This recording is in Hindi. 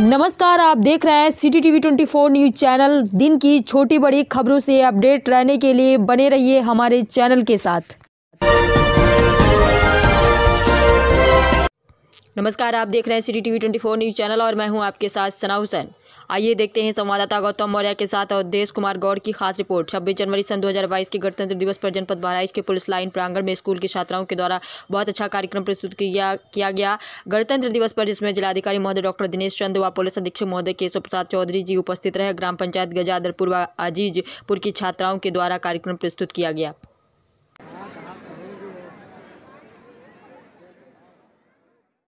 नमस्कार आप देख रहे हैं V twenty four news channel दिन की छोटी बड़ी खबरों से अपडेट रहने के लिए बने रहिए हमारे चैनल के साथ नमस्कार आप देख रहे हैं city TV twenty four news channel और मैं हूं आपके साथ सना हुसैन आइए देखते हैं संवाददाता गौतम मौर्य के साथ और देश कुमार गौड़ की खास रिपोर्ट 26 जनवरी सन 2022 के गणतंत्र दिवस पर जनपद बहराइच के पुलिस लाइन प्रांगण में स्कूल के छात्राओं के द्वारा बहुत अच्छा कार्यक्रम प्रस्तुत किया किया गया गणतंत्र दिवस पर जिसमें जिलाधिकारी महोदय डॉक्टर दिनेश चंद व पुलिस अधीक्षक महोदय केशव प्रसाद चौधरी जी उपस्थित रहे ग्राम पंचायत गजादरपुर व अजीजपुर की छात्राओं के द्वारा कार्यक्रम प्रस्तुत किया गया